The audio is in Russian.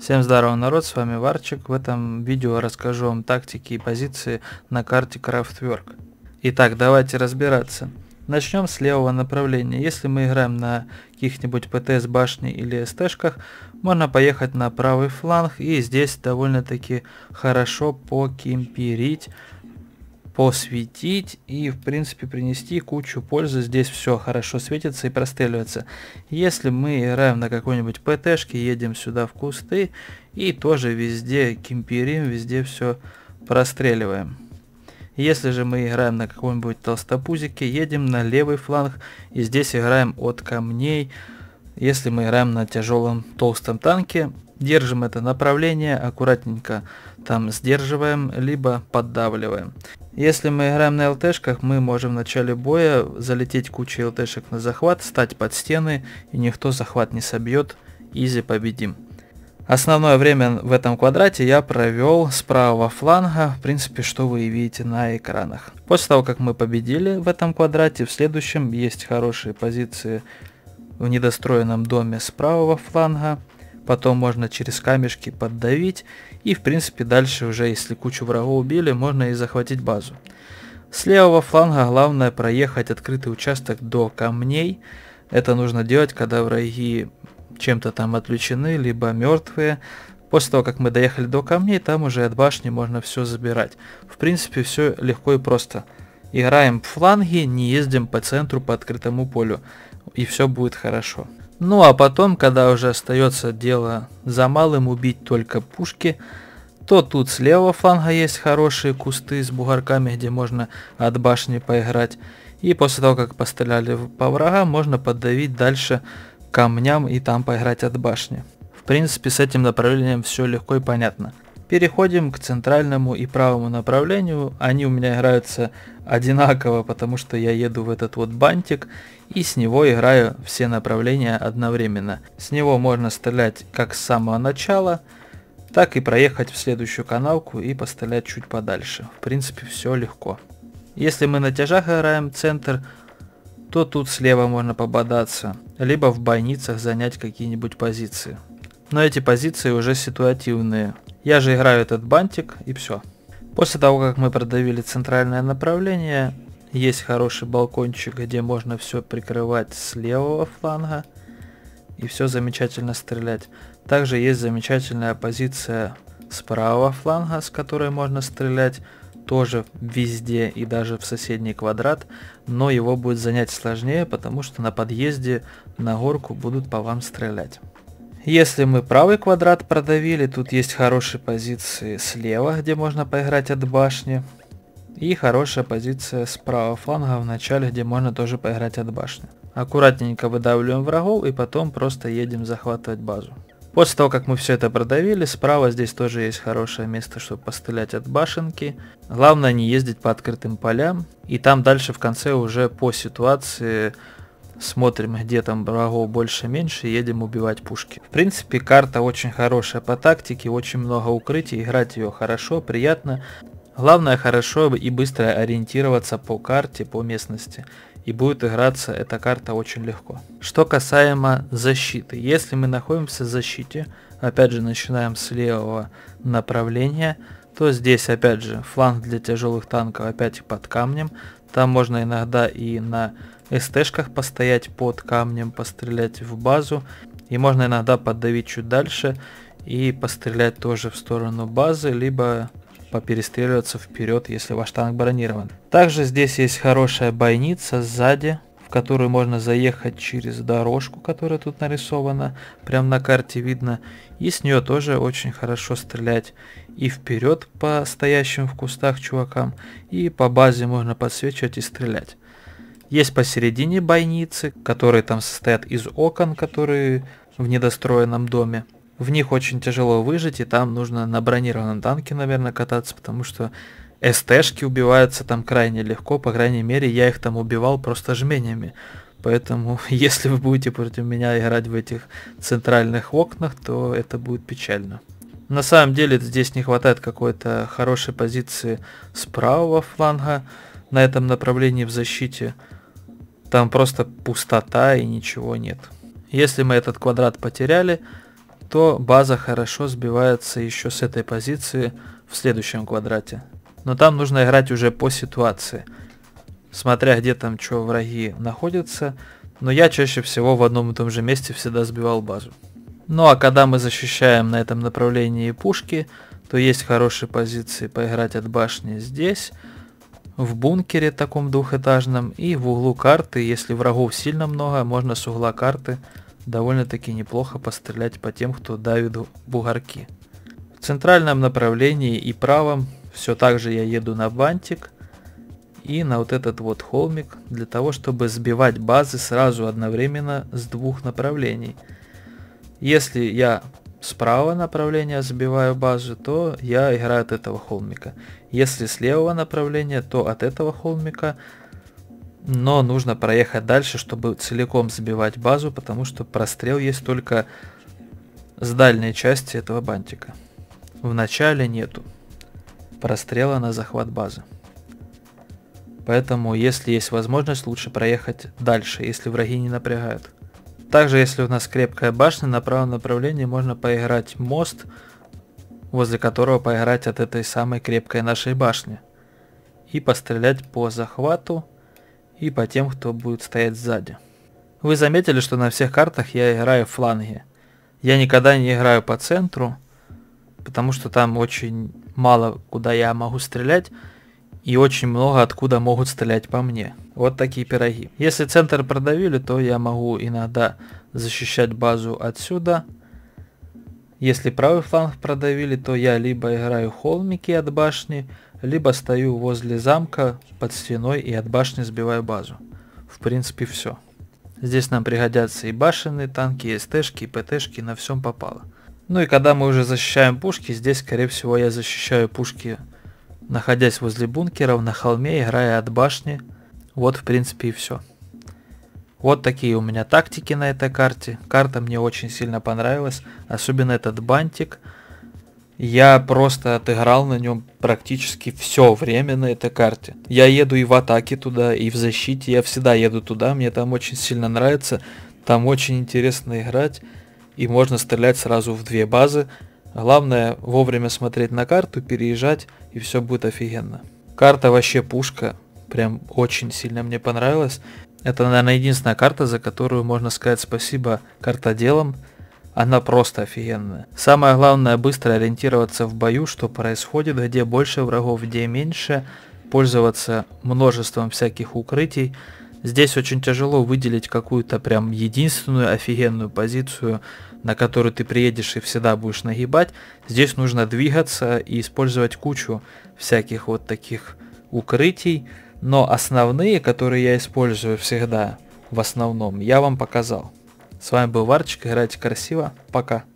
Всем здорово, народ, с вами Варчик. В этом видео расскажу вам тактики и позиции на карте Крафтверк. Итак, давайте разбираться. Начнем с левого направления. Если мы играем на каких-нибудь ПТС башни или СТшках, можно поехать на правый фланг и здесь довольно-таки хорошо покимпирить посветить и в принципе принести кучу пользы. Здесь все хорошо светится и простреливается. Если мы играем на какой-нибудь ПТшке, едем сюда в кусты и тоже везде кемперим, везде все простреливаем. Если же мы играем на каком-нибудь толстопузике, едем на левый фланг и здесь играем от камней. Если мы играем на тяжелом толстом танке, Держим это направление, аккуратненько там сдерживаем, либо поддавливаем. Если мы играем на ЛТшках, мы можем в начале боя залететь кучей ЛТшек на захват, стать под стены, и никто захват не собьет, изи победим. Основное время в этом квадрате я провел с правого фланга, в принципе, что вы и видите на экранах. После того, как мы победили в этом квадрате, в следующем есть хорошие позиции в недостроенном доме с правого фланга, потом можно через камешки поддавить, и в принципе дальше уже, если кучу врагов убили, можно и захватить базу. С левого фланга главное проехать открытый участок до камней. Это нужно делать, когда враги чем-то там отвлечены, либо мертвые. После того, как мы доехали до камней, там уже от башни можно все забирать. В принципе, все легко и просто. Играем в фланги, не ездим по центру по открытому полю. И все будет хорошо. Ну а потом, когда уже остается дело за малым убить только пушки, то тут слева фланга есть хорошие кусты с бугорками, где можно от башни поиграть. И после того, как постреляли по врагам, можно подавить дальше камням и там поиграть от башни. В принципе, с этим направлением все легко и понятно. Переходим к центральному и правому направлению. Они у меня играются одинаково, потому что я еду в этот вот бантик и с него играю все направления одновременно. С него можно стрелять как с самого начала, так и проехать в следующую каналку и пострелять чуть подальше. В принципе, все легко. Если мы на тяжах играем центр, то тут слева можно пободаться, либо в бойницах занять какие-нибудь позиции. Но эти позиции уже ситуативные, я же играю этот бантик и все. После того, как мы продавили центральное направление, есть хороший балкончик, где можно все прикрывать с левого фланга и все замечательно стрелять. Также есть замечательная позиция с правого фланга, с которой можно стрелять тоже везде и даже в соседний квадрат, но его будет занять сложнее, потому что на подъезде на горку будут по вам стрелять. Если мы правый квадрат продавили, тут есть хорошие позиции слева, где можно поиграть от башни. И хорошая позиция с правого фланга в начале, где можно тоже поиграть от башни. Аккуратненько выдавливаем врагов и потом просто едем захватывать базу. После того, как мы все это продавили, справа здесь тоже есть хорошее место, чтобы пострелять от башенки. Главное не ездить по открытым полям. И там дальше в конце уже по ситуации смотрим, где там врагов больше-меньше, едем убивать пушки. В принципе, карта очень хорошая по тактике, очень много укрытий, играть ее хорошо, приятно. Главное хорошо и быстро ориентироваться по карте, по местности. И будет играться эта карта очень легко. Что касаемо защиты. Если мы находимся в защите, опять же начинаем с левого направления, то здесь опять же фланг для тяжелых танков опять под камнем. Там можно иногда и на СТшках постоять под камнем, пострелять в базу. И можно иногда поддавить чуть дальше и пострелять тоже в сторону базы, либо поперестреливаться вперед, если ваш танк бронирован. Также здесь есть хорошая бойница сзади, в которую можно заехать через дорожку, которая тут нарисована, прям на карте видно. И с нее тоже очень хорошо стрелять и вперед по стоящим в кустах чувакам, и по базе можно подсвечивать и стрелять. Есть посередине бойницы, которые там состоят из окон, которые в недостроенном доме. В них очень тяжело выжить, и там нужно на бронированном танке, наверное, кататься, потому что СТшки убиваются там крайне легко, по крайней мере, я их там убивал просто жменями. Поэтому, если вы будете против меня играть в этих центральных окнах, то это будет печально. На самом деле здесь не хватает какой-то хорошей позиции с правого фланга на этом направлении в защите. Там просто пустота и ничего нет. Если мы этот квадрат потеряли, то база хорошо сбивается еще с этой позиции в следующем квадрате. Но там нужно играть уже по ситуации, смотря где там что враги находятся. Но я чаще всего в одном и том же месте всегда сбивал базу. Ну а когда мы защищаем на этом направлении пушки, то есть хорошие позиции поиграть от башни здесь, в бункере таком двухэтажном и в углу карты, если врагов сильно много, можно с угла карты довольно-таки неплохо пострелять по тем, кто давит бугорки. В центральном направлении и правом все так же я еду на бантик и на вот этот вот холмик для того, чтобы сбивать базы сразу одновременно с двух направлений. Если я справа направления забиваю базу, то я играю от этого холмика. Если с левого направления, то от этого холмика. Но нужно проехать дальше, чтобы целиком забивать базу, потому что прострел есть только с дальней части этого бантика. В начале нету прострела на захват базы. Поэтому, если есть возможность, лучше проехать дальше, если враги не напрягают. Также, если у нас крепкая башня, на правом направлении можно поиграть мост, возле которого поиграть от этой самой крепкой нашей башни. И пострелять по захвату и по тем, кто будет стоять сзади. Вы заметили, что на всех картах я играю фланги. Я никогда не играю по центру, потому что там очень мало куда я могу стрелять, и очень много откуда могут стрелять по мне. Вот такие пироги. Если центр продавили, то я могу иногда защищать базу отсюда. Если правый фланг продавили, то я либо играю холмики от башни, либо стою возле замка под стеной и от башни сбиваю базу. В принципе все. Здесь нам пригодятся и башенные танки, и СТшки, и ПТшки, на всем попало. Ну и когда мы уже защищаем пушки, здесь скорее всего я защищаю пушки находясь возле бункеров, на холме, играя от башни. Вот, в принципе, и все. Вот такие у меня тактики на этой карте. Карта мне очень сильно понравилась, особенно этот бантик. Я просто отыграл на нем практически все время на этой карте. Я еду и в атаке туда, и в защите. Я всегда еду туда, мне там очень сильно нравится. Там очень интересно играть. И можно стрелять сразу в две базы. Главное вовремя смотреть на карту, переезжать, и все будет офигенно. Карта вообще пушка, прям очень сильно мне понравилась. Это, наверное, единственная карта, за которую можно сказать спасибо картоделам. Она просто офигенная. Самое главное быстро ориентироваться в бою, что происходит, где больше врагов, где меньше, пользоваться множеством всяких укрытий, Здесь очень тяжело выделить какую-то прям единственную офигенную позицию, на которую ты приедешь и всегда будешь нагибать. Здесь нужно двигаться и использовать кучу всяких вот таких укрытий. Но основные, которые я использую всегда, в основном, я вам показал. С вами был Варчик, играйте красиво, пока.